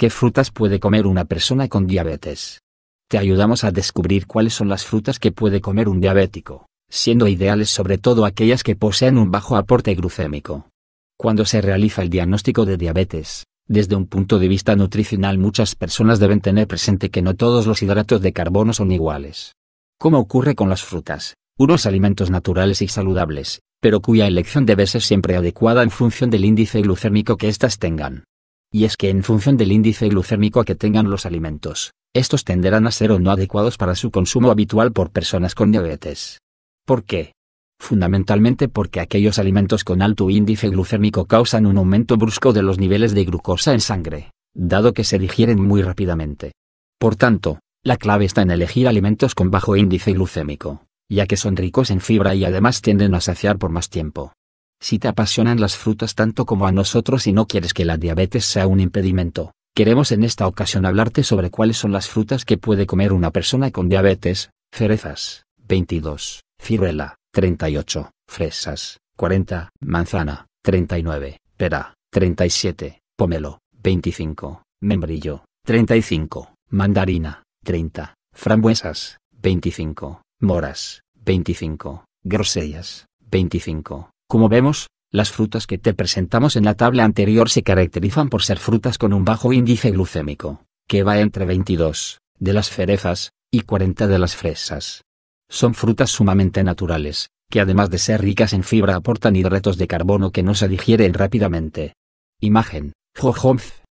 ¿Qué frutas puede comer una persona con diabetes? Te ayudamos a descubrir cuáles son las frutas que puede comer un diabético, siendo ideales sobre todo aquellas que poseen un bajo aporte glucémico. Cuando se realiza el diagnóstico de diabetes, desde un punto de vista nutricional muchas personas deben tener presente que no todos los hidratos de carbono son iguales. ¿Cómo ocurre con las frutas, unos alimentos naturales y saludables, pero cuya elección debe ser siempre adecuada en función del índice glucémico que éstas tengan. Y es que en función del índice glucémico que tengan los alimentos, estos tenderán a ser o no adecuados para su consumo habitual por personas con diabetes. ¿Por qué? Fundamentalmente porque aquellos alimentos con alto índice glucémico causan un aumento brusco de los niveles de glucosa en sangre, dado que se digieren muy rápidamente. Por tanto, la clave está en elegir alimentos con bajo índice glucémico, ya que son ricos en fibra y además tienden a saciar por más tiempo. Si te apasionan las frutas tanto como a nosotros y no quieres que la diabetes sea un impedimento, queremos en esta ocasión hablarte sobre cuáles son las frutas que puede comer una persona con diabetes, cerezas, 22, ciruela, 38, fresas, 40, manzana, 39, pera, 37, pomelo, 25, membrillo, 35, mandarina, 30, frambuesas, 25, moras, 25, grosellas, 25, como vemos, las frutas que te presentamos en la tabla anterior se caracterizan por ser frutas con un bajo índice glucémico, que va entre 22 de las cerezas y 40 de las fresas. Son frutas sumamente naturales, que además de ser ricas en fibra aportan hidratos de carbono que no se digieren rápidamente. Imagen,